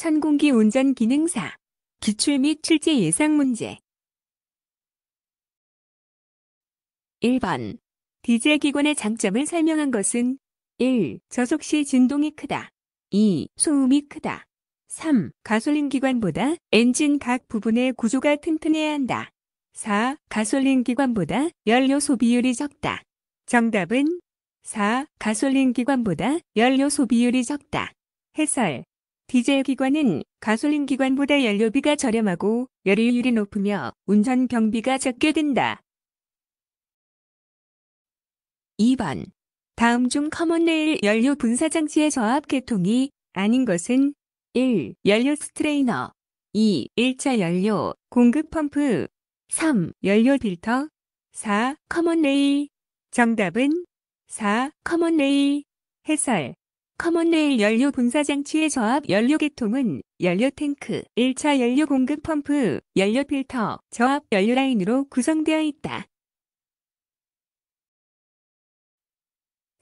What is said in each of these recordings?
천공기 운전 기능사, 기출 및 출제 예상 문제 1번 디젤 기관의 장점을 설명한 것은 1. 저속 시 진동이 크다. 2. 소음이 크다. 3. 가솔린 기관보다 엔진 각 부분의 구조가 튼튼해야 한다. 4. 가솔린 기관보다 연료 소비율이 적다. 정답은 4. 가솔린 기관보다 연료 소비율이 적다. 해설 디젤 기관은 가솔린 기관보다 연료비가 저렴하고 열의율이 높으며 운전 경비가 적게 든다. 2번. 다음 중 커먼레일 연료 분사 장치의 저압 계통이 아닌 것은 1. 연료 스트레이너 2. 1차 연료 공급 펌프 3. 연료 필터 4. 커먼레일 정답은 4. 커먼레일 해설 커먼레일 연료 분사장치의 저압 연료 계통은 연료 탱크, 1차 연료 공급 펌프, 연료 필터, 저압 연료 라인으로 구성되어 있다.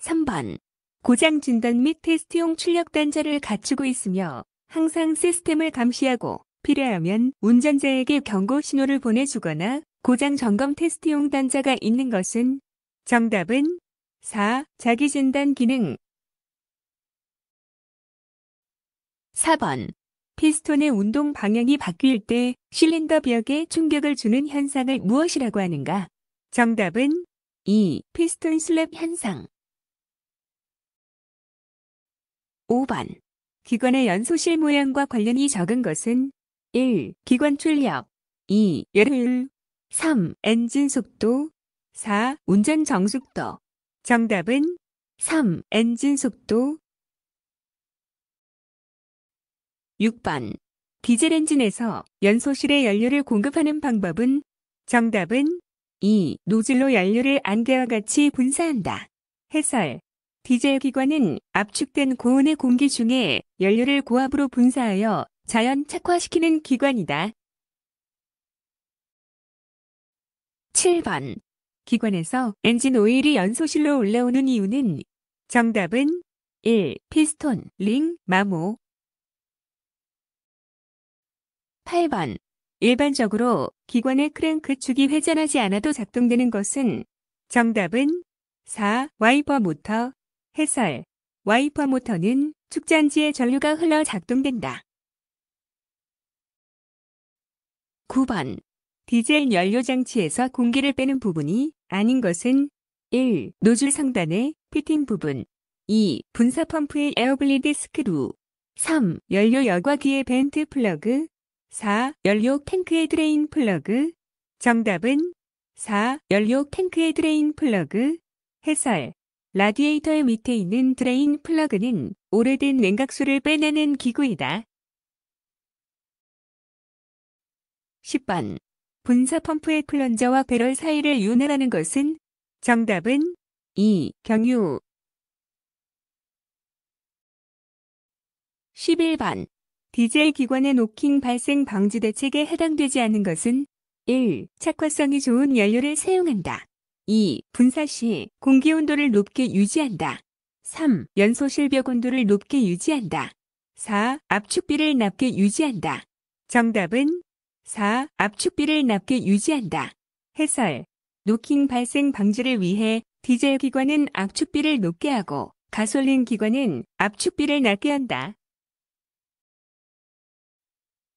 3번. 고장 진단 및 테스트용 출력 단자를 갖추고 있으며 항상 시스템을 감시하고 필요하면 운전자에게 경고 신호를 보내주거나 고장 점검 테스트용 단자가 있는 것은 정답은 4. 자기진단 기능 4번. 피스톤의 운동 방향이 바뀔 때 실린더 벽에 충격을 주는 현상을 무엇이라고 하는가? 정답은 2. 피스톤 슬랩 현상. 5번. 기관의 연소실 모양과 관련이 적은 것은 1. 기관 출력 2. 열흘 3. 엔진 속도 4. 운전 정숙도 정답은 3. 엔진 속도 6번 디젤 엔진에서 연소실에 연료를 공급하는 방법은 정답은 2. 노즐로 연료를 안개와 같이 분사한다. 해설 디젤 기관은 압축된 고온의 공기 중에 연료를 고압으로 분사하여 자연 착화시키는 기관이다. 7번 기관에서 엔진 오일이 연소실로 올라오는 이유는 정답은 1. 피스톤, 링, 마모 8번. 일반적으로 기관의 크랭크 축이 그 회전하지 않아도 작동되는 것은 정답은 4. 와이퍼 모터. 해설. 와이퍼 모터는 축전지에 전류가 흘러 작동된다. 9번. 디젤 연료 장치에서 공기를 빼는 부분이 아닌 것은 1. 노즐 상단의 피팅 부분 2. 분사 펌프의 에어블리드 스크루 3. 연료 여과기의 벤트 플러그 4. 연료 탱크의 드레인 플러그 정답은 4. 연료 탱크의 드레인 플러그 해설 라디에이터의 밑에 있는 드레인 플러그는 오래된 냉각수를 빼내는 기구이다. 10번 분사 펌프의 플런저와 배럴 사이를 윤활하는 것은 정답은 2. 경유 11번 디젤 기관의 노킹 발생 방지 대책에 해당되지 않은 것은 1. 착화성이 좋은 연료를 사용한다. 2. 분사 시 공기 온도를 높게 유지한다. 3. 연소 실벽 온도를 높게 유지한다. 4. 압축비를 낮게 유지한다. 정답은 4. 압축비를 낮게 유지한다. 해설. 노킹 발생 방지를 위해 디젤 기관은 압축비를 높게 하고 가솔린 기관은 압축비를 낮게 한다.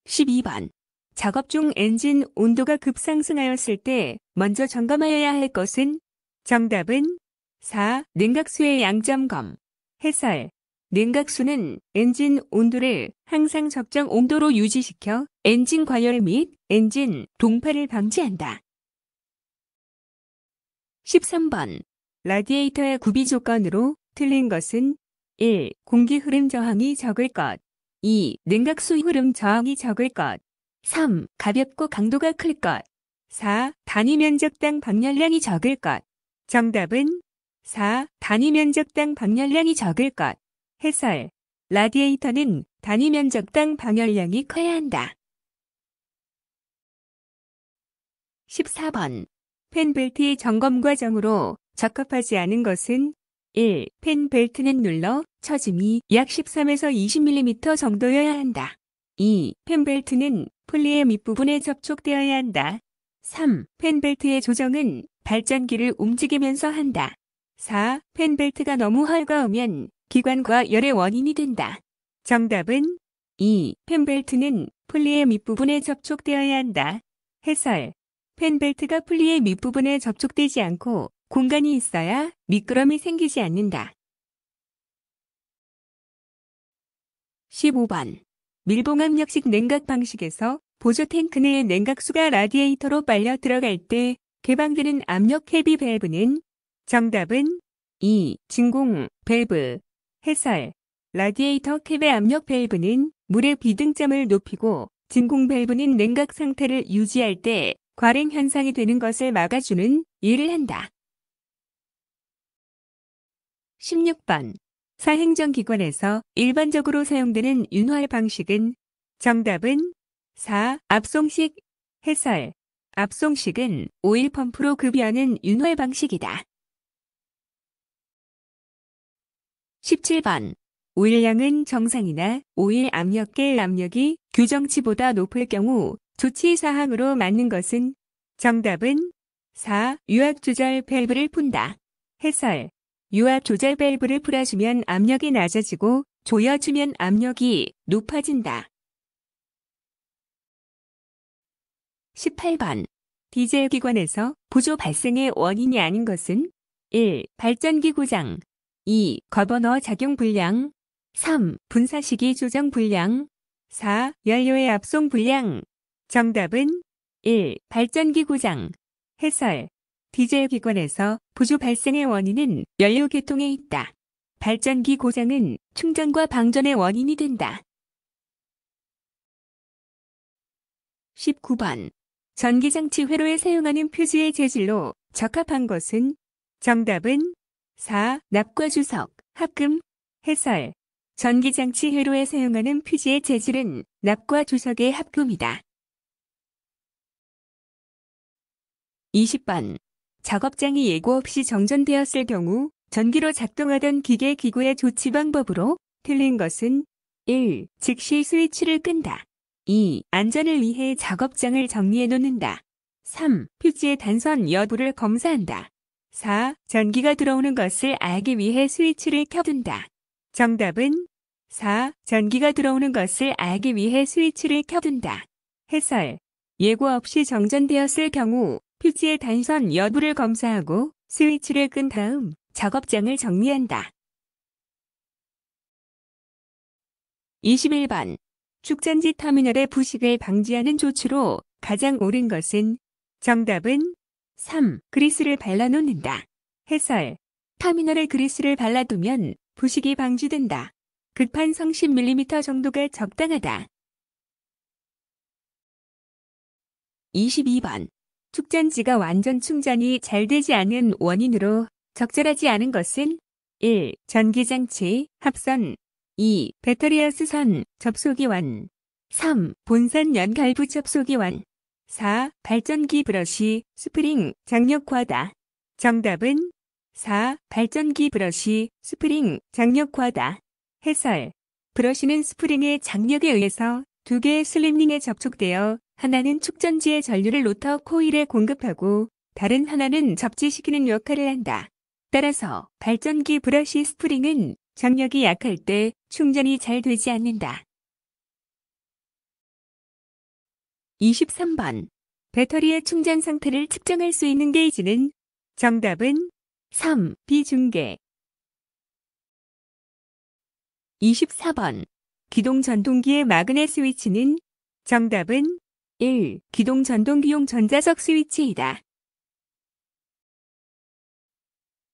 12번. 작업 중 엔진 온도가 급상승하였을 때 먼저 점검하여야 할 것은 정답은 4. 냉각수의 양점검. 해설. 냉각수는 엔진 온도를 항상 적정 온도로 유지시켜 엔진 과열 및 엔진 동파를 방지한다. 13번. 라디에이터의 구비 조건으로 틀린 것은 1. 공기 흐름 저항이 적을 것. 2. 냉각수 흐름 저항이 적을 것. 3. 가볍고 강도가 클 것. 4. 단위 면적당 방열량이 적을 것. 정답은 4. 단위 면적당 방열량이 적을 것. 해설. 라디에이터는 단위 면적당 방열량이 커야 한다. 14번. 팬벨트의 점검 과정으로 적합하지 않은 것은 1. 펜 벨트는 눌러 처짐이 약 13에서 20mm 정도여야 한다. 2. 펜 벨트는 폴리의 밑부분에 접촉되어야 한다. 3. 펜 벨트의 조정은 발전기를 움직이면서 한다. 4. 펜 벨트가 너무 헐거우면 기관과 열의 원인이 된다. 정답은 2. 펜 벨트는 폴리의 밑부분에 접촉되어야 한다. 해설. 펜 벨트가 폴리의 밑부분에 접촉되지 않고 공간이 있어야 미끄럼이 생기지 않는다. 15번 밀봉압력식 냉각 방식에서 보조 탱크 내의 냉각수가 라디에이터로 빨려 들어갈 때 개방되는 압력 헤비 밸브는 정답은 2. 진공 밸브 해설 라디에이터 캡의 압력 밸브는 물의 비등점을 높이고 진공 밸브는 냉각 상태를 유지할 때과랭 현상이 되는 것을 막아주는 일을 한다. 16번 사행정기관에서 일반적으로 사용되는 윤활 방식은 정답은 4. 압송식 해설 압송식은 오일 펌프로 급여하는 윤활 방식이다. 17번 오일량은 정상이나 오일 압력계 압력이 규정치보다 높을 경우 조치사항으로 맞는 것은 정답은 4. 유학조절 밸브를 푼다. 해설 유압 조절 밸브를 풀어주면 압력이 낮아지고 조여주면 압력이 높아진다. 18번 디젤 기관에서 부조 발생의 원인이 아닌 것은 1. 발전기 고장 2. 거버너 작용 불량 3. 분사시기 조정 불량 4. 연료의 압송 불량 정답은 1. 발전기 고장 해설 디젤 기관에서 부조 발생의 원인은 연료 계통에 있다. 발전기 고장은 충전과 방전의 원인이 된다. 19번 전기장치 회로에 사용하는 표지의 재질로 적합한 것은 정답은 4. 납과 주석, 합금, 해설 전기장치 회로에 사용하는 표지의 재질은 납과 주석의 합금이다. 20번 작업장이 예고 없이 정전되었을 경우 전기로 작동하던 기계 기구의 조치 방법으로 틀린 것은 1. 즉시 스위치를 끈다. 2. 안전을 위해 작업장을 정리해 놓는다. 3. 표지의 단선 여부를 검사한다. 4. 전기가 들어오는 것을 알기 위해 스위치를 켜둔다. 정답은 4. 전기가 들어오는 것을 알기 위해 스위치를 켜둔다. 해설. 예고 없이 정전되었을 경우 피지의 단선 여부를 검사하고 스위치를 끈 다음 작업장을 정리한다. 21번 축산지 터미널의 부식을 방지하는 조치로 가장 옳은 것은 정답은 3. 그리스를 발라놓는다. 해설 터미널에 그리스를 발라두면 부식이 방지된다. 극판성 10mm 정도가 적당하다. 22번 축전지가 완전 충전이 잘 되지 않은 원인으로 적절하지 않은 것은 1. 전기장치, 합선 2. 배터리와 스선 접속이완 3. 본선 연갈부 접속이완 4. 발전기 브러쉬, 스프링, 장력화다. 정답은 4. 발전기 브러쉬, 스프링, 장력화다. 해설 브러쉬는 스프링의 장력에 의해서 두 개의 슬림링에 접촉되어 하나는 축전지의 전류를 로터 코일에 공급하고 다른 하나는 접지시키는 역할을 한다. 따라서 발전기 브러쉬 스프링은 장력이 약할 때 충전이 잘 되지 않는다. 23번 배터리의 충전 상태를 측정할 수 있는 게이지는 정답은 3. 비중계 24번 기동 전동기의 마그넷 스위치는 정답은 1. 기동 전동 기용 전자석 스위치이다.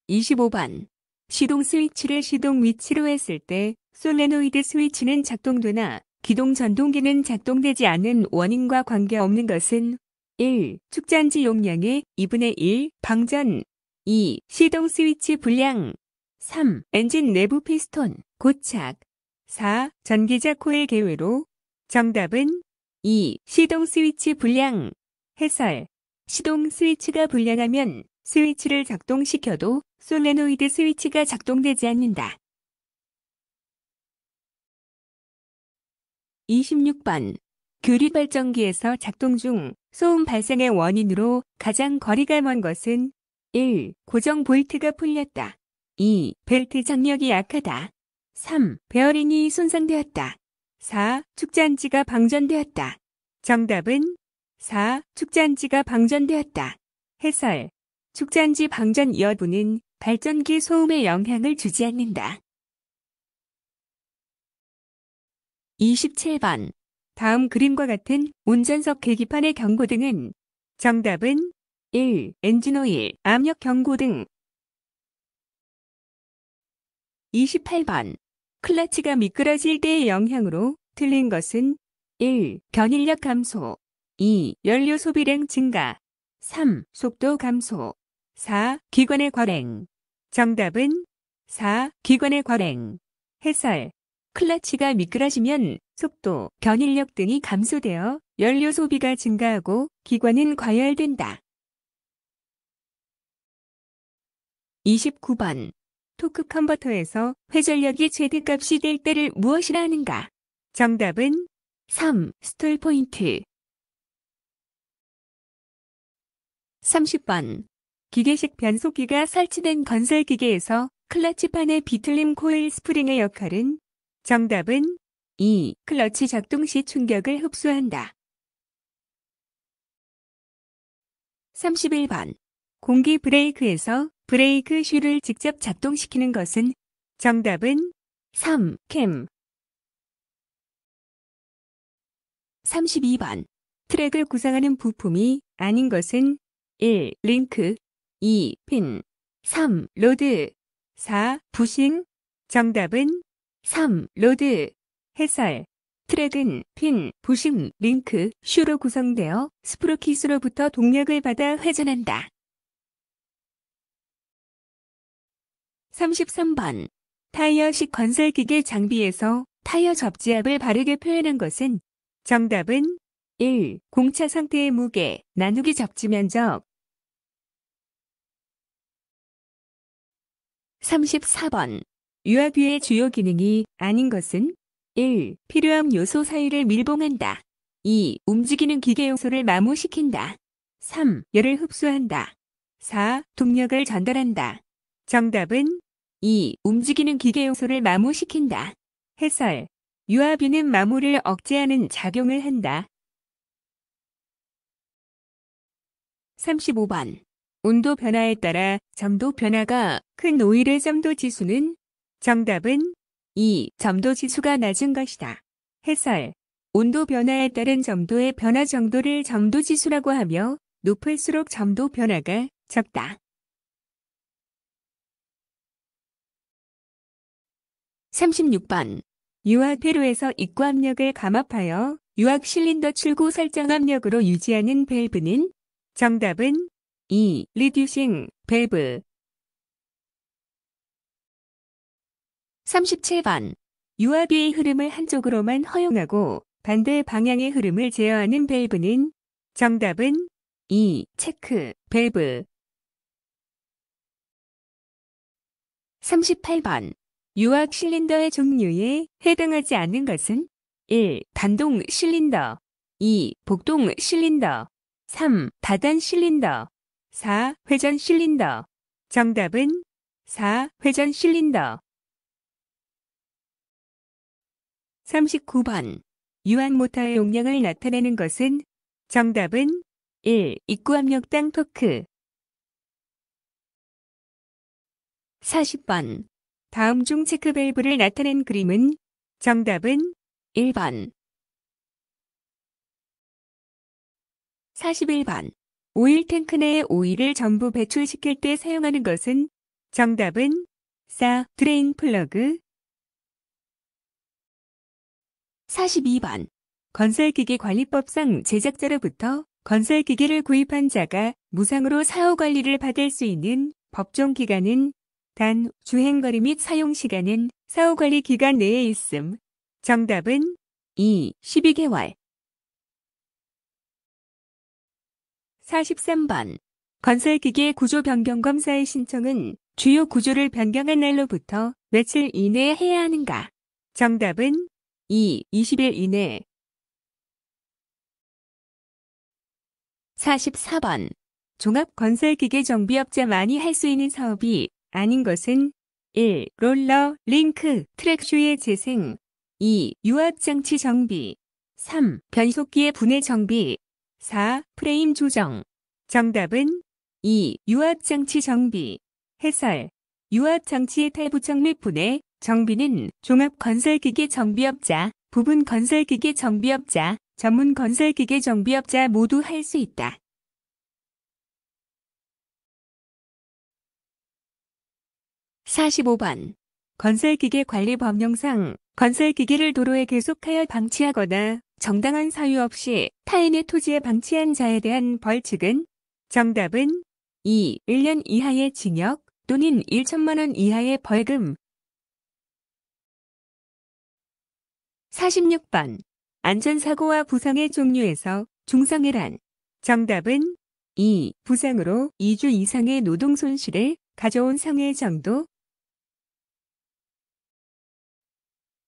25번. 시동 스위치를 시동 위치로 했을 때 솔레노이드 스위치는 작동되나 기동 전동기는 작동되지 않은 원인과 관계없는 것은 1. 축전지 용량의 2분의 1 방전 2. 시동 스위치 불량 3. 엔진 내부 피스톤 고착 4. 전기자 코일 개외로 정답은 2. 시동 스위치 불량 해설 시동 스위치가 불량하면 스위치를 작동시켜도 솔레노이드 스위치가 작동되지 않는다. 26번 교류 발전기에서 작동 중 소음 발생의 원인으로 가장 거리가 먼 것은 1. 고정 볼트가 풀렸다. 2. 벨트 장력이 약하다. 3. 베어링이 손상되었다. 4. 축산지가 방전되었다. 정답은 4. 축산지가 방전되었다. 해설. 축산지 방전 여부는 발전기 소음에 영향을 주지 않는다. 27번. 다음 그림과 같은 운전석 계기판의 경고등은 정답은 1. 엔진오일, 압력 경고등 28번. 클라치가 미끄러질 때의 영향으로 틀린 것은 1. 변인력 감소 2. 연료 소비량 증가 3. 속도 감소 4. 기관의 과행 정답은 4. 기관의 과행 해설 클라치가 미끄러지면 속도, 견인력 등이 감소되어 연료 소비가 증가하고 기관은 과열된다. 29번 토크 컨버터에서 회전력이 최대값이 될 때를 무엇이라 하는가? 정답은 3. 스톨 포인트 30번 기계식 변속기가 설치된 건설 기계에서 클러치판의 비틀림 코일 스프링의 역할은 정답은 2. 클러치 작동 시 충격을 흡수한다. 31번 공기 브레이크에서 브레이크 슈를 직접 작동시키는 것은 정답은 3. 캠 32번 트랙을 구성하는 부품이 아닌 것은 1. 링크 2. 핀 3. 로드 4. 부싱 정답은 3. 로드 해설 트랙은 핀, 부싱, 링크, 슈로 구성되어 스프로키스로부터 동력을 받아 회전한다. 33번 타이어식 건설기계 장비에서 타이어 접지압을 바르게 표현한 것은 정답은 1. 공차 상태의 무게 나누기 접지 면적 34번 유압유의 주요 기능이 아닌 것은 1. 필요한 요소 사이를 밀봉한다. 2. 움직이는 기계 요소를 마모시킨다. 3. 열을 흡수한다. 4. 동력을 전달한다. 정답은 2. 움직이는 기계 요소를 마모시킨다. 해설. 유아비는 마모를 억제하는 작용을 한다. 35번. 온도 변화에 따라 점도 변화가 큰 오일의 점도 지수는 정답은 2. 점도 지수가 낮은 것이다. 해설. 온도 변화에 따른 점도의 변화 정도를 점도 지수라고 하며 높을수록 점도 변화가 적다. 36번. 유압 회로에서 입구 압력을 감압하여 유압 실린더 출구 설정 압력으로 유지하는 밸브는 정답은 2. 리듀싱 밸브 37번. 유압의 흐름을 한쪽으로만 허용하고 반대 방향의 흐름을 제어하는 밸브는 정답은 2. 체크 밸브 38번. 유압 실린더의 종류에 해당하지 않는 것은 1. 단동 실린더 2. 복동 실린더 3. 다단 실린더 4. 회전 실린더 정답은 4. 회전 실린더 39번 유한 모터의 용량을 나타내는 것은 정답은 1. 입구압력당 토크 40번 다음 중 체크밸브를 나타낸 그림은 정답은 1번 41번 오일 탱크 내의 오일을 전부 배출시킬 때 사용하는 것은 정답은 싸 드레인 플러그 42번 건설기계 관리법상 제작자로부터 건설기계를 구입한 자가 무상으로 사후 관리를 받을 수 있는 법정 기간은 단 주행거리 및 사용시간은 사후관리 기간 내에 있음. 정답은 2. 12개월 43번 건설기계 구조 변경 검사의 신청은 주요 구조를 변경한 날로부터 며칠 이내에 해야 하는가? 정답은 2. 20일 이내 44번 종합건설기계 정비업자만이 할 수 있는 사업이 아닌 것은 1. 롤러, 링크, 트랙쇼의 재생 2. 유압장치 정비 3. 변속기의 분해 정비 4. 프레임 조정 정답은 2. 유압장치 정비 해설 유압장치의 탈부착 및 분해 정비는 종합건설기계 정비업자, 부분건설기계 정비업자, 전문건설기계 정비업자 모두 할 수 있다. 45번 건설기계 관리 법령상 건설기계를 도로에 계속하여 방치하거나 정당한 사유 없이 타인의 토지에 방치한 자에 대한 벌칙은 정답은 2. 1년 이하의 징역 또는 1천만 원 이하의 벌금 46번 안전사고와 부상의 종류에서 중상해란 정답은 2. 부상으로 2주 이상의 노동손실을 가져온 상해 정도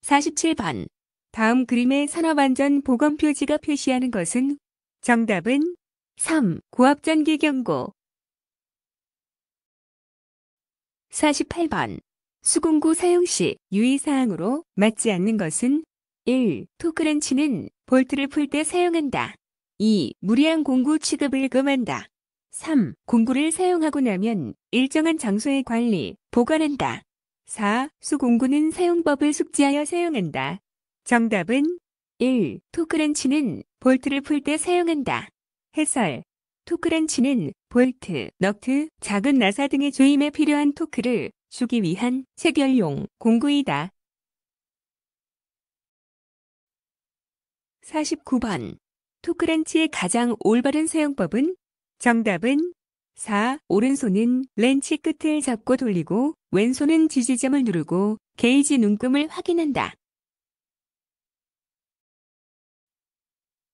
47번. 다음 그림의 산업안전 보건 표지가 표시하는 것은 정답은 3. 고압전기 경고 48번. 수공구 사용 시 유의사항으로 맞지 않는 것은 1. 토크렌치는 볼트를 풀 때 사용한다. 2. 무리한 공구 취급을 금한다. 3. 공구를 사용하고 나면 일정한 장소에 관리, 보관한다. 4. 수공구는 사용법을 숙지하여 사용한다. 정답은 1. 토크렌치는 볼트를 풀 때 사용한다. 해설 토크렌치는 볼트, 넉트, 작은 나사 등의 조임에 필요한 토크를 주기 위한 체결용 공구이다. 49번 토크렌치의 가장 올바른 사용법은? 정답은 4. 오른손은 렌치 끝을 잡고 돌리고 왼손은 지지점을 누르고 게이지 눈금을 확인한다.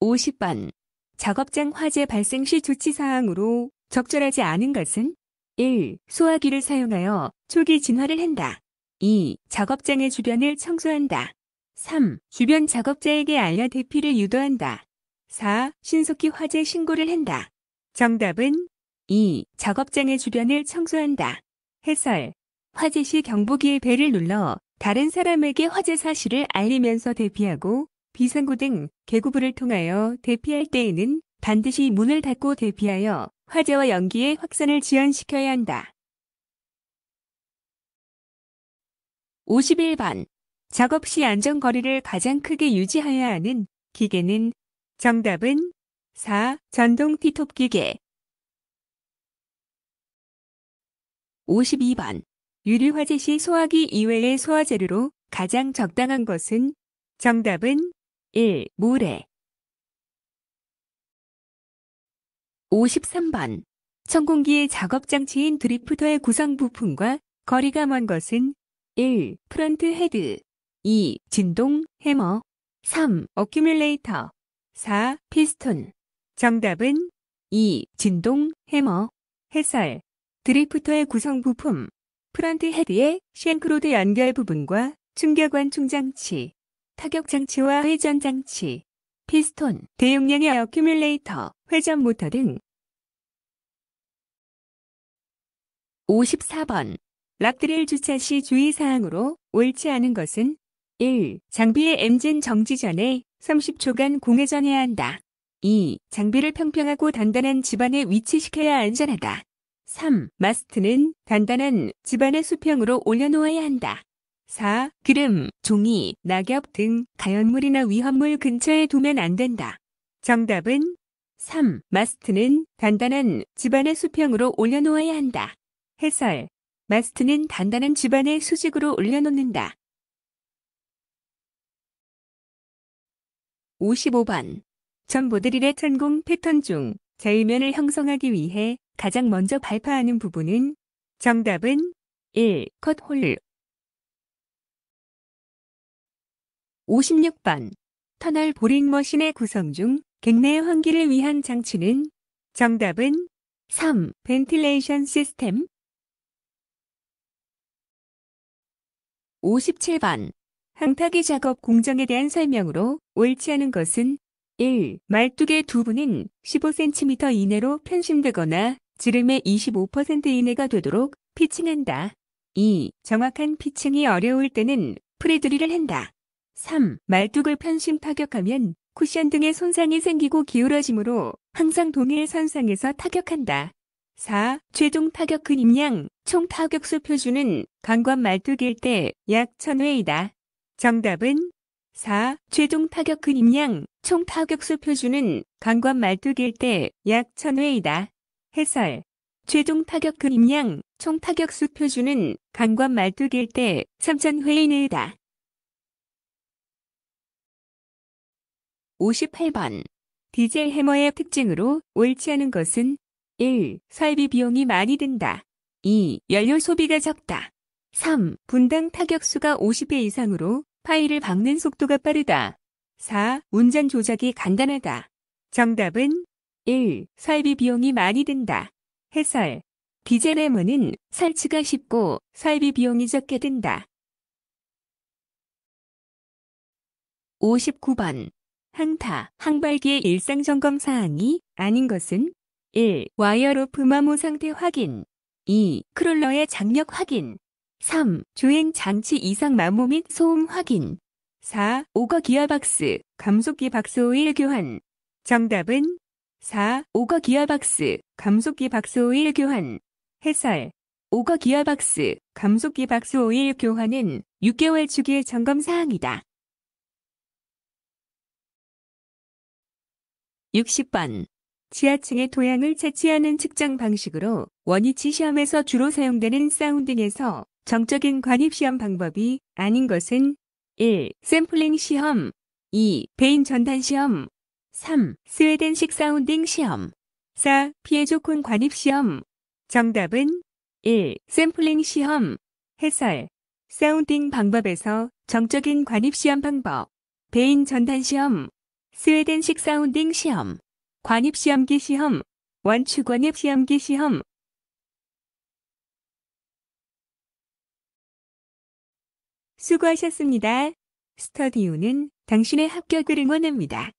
50번 작업장 화재 발생 시 조치사항으로 적절하지 않은 것은 1. 소화기를 사용하여 초기 진화를 한다. 2. 작업장의 주변을 청소한다. 3. 주변 작업자에게 알려 대피를 유도한다. 4. 신속히 화재 신고를 한다. 정답은 2. 작업장의 주변을 청소한다. 해설 화재시 경보기의 배를 눌러 다른 사람에게 화재 사실을 알리면서 대피하고 비상구 등 개구부를 통하여 대피할 때에는 반드시 문을 닫고 대피하여 화재와 연기의 확산을 지연시켜야 한다. 51번 작업 시 안전거리를 가장 크게 유지하여야 하는 기계는 정답은 4. 전동 티톱 기계 52번 유리화재시 소화기 이외의 소화재료로 가장 적당한 것은 정답은 1. 모래 53번 청공기의 작업장치인 드리프터의 구성 부품과 거리가 먼 것은 1. 프런트 헤드 2. 진동 해머 3. 어큐뮬레이터 4. 피스톤 정답은 2. 진동 해머 해설 드리프터의 구성 부품 프런트 헤드의 쉔크로드 연결 부분과 충격완 충장치, 타격장치와 회전장치, 피스톤, 대용량의 어큐뮬레이터, 회전 모터 등 54번 락드릴 주차 시 주의사항으로 옳지 않은 것은 1. 장비의 엔진 정지 전에 30초간 공회전해야 한다. 2. 장비를 평평하고 단단한 집안에 위치시켜야 안전하다. 3. 마스트는 단단한 집안의 수평으로 올려놓아야 한다. 4. 기름, 종이, 낙엽 등 가연물이나 위험물 근처에 두면 안 된다. 정답은 3. 마스트는 단단한 집안의 수평으로 올려놓아야 한다. 해설. 마스트는 단단한 집안의 수직으로 올려놓는다. 55번. 정보드릴의 천공 패턴 중 절면을 형성하기 위해 가장 먼저 발표하는 부분은 정답은 1. 컷홀 56번 터널 보링 머신의 구성 중 객내 환기를 위한 장치는 정답은 3. 벤틸레이션 시스템 57번 항타기 작업 공정에 대한 설명으로 옳지 않은 것은 1. 말뚝의 두부는 15cm 이내로 편심되거나 지름의 25% 이내가 되도록 피칭한다. 2. 정확한 피칭이 어려울 때는 프리드리를 한다. 3. 말뚝을 편심 타격하면 쿠션 등의 손상이 생기고 기울어지므로 항상 동일 선상에서 타격한다. 4. 최종 타격 근임량총 타격수 표준은 강관 말뚝일 때 약 1000회이다. 정답은 4. 최종 타격 근임량총 타격수 표준은 강관 말뚝일 때 약 1000회이다. 해설. 최종 타격 근임량, 그 총 타격수 표준은 강관 말뚝일 때3천회 이내이다. 58번. 디젤 해머의 특징으로 옳지 않은 것은 1. 설비 비용이 많이 든다. 2. 연료 소비가 적다. 3. 분당 타격수가 50회 이상으로 파일을 박는 속도가 빠르다. 4. 운전 조작이 간단하다. 정답은 1. 설비 비용이 많이 든다. 해설. 디젤 레몬은 설치가 쉽고 설비 비용이 적게 든다. 59번. 항타, 항발기의 일상 점검 사항이 아닌 것은 1. 와이어로프 마모 상태 확인 2. 크롤러의 장력 확인 3. 주행 장치 이상 마모 및 소음 확인 4. 오거 기어박스, 감속기 박스 오일 교환 정답은 4. 오거 기어박스, 감속기 박스 오일 교환. 해설. 오거 기어박스, 감속기 박스 오일 교환은 6개월 주기의 점검 사항이다. 60번. 지하층의 토양을 채취하는 측정 방식으로 원위치 시험에서 주로 사용되는 사운딩에서 정적인 관입 시험 방법이 아닌 것은 1. 샘플링 시험 2. 베인 전단 시험 3. 스웨덴식 사운딩 시험 4. 피에조콘 관입 시험 정답은 1. 샘플링 시험 해설 사운딩 방법에서 정적인 관입 시험 방법 대인 전단 시험 스웨덴식 사운딩 시험 관입 시험기 시험 원추 관입 시험기 시험 수고하셨습니다. 스터디오는 당신의 합격을 응원합니다.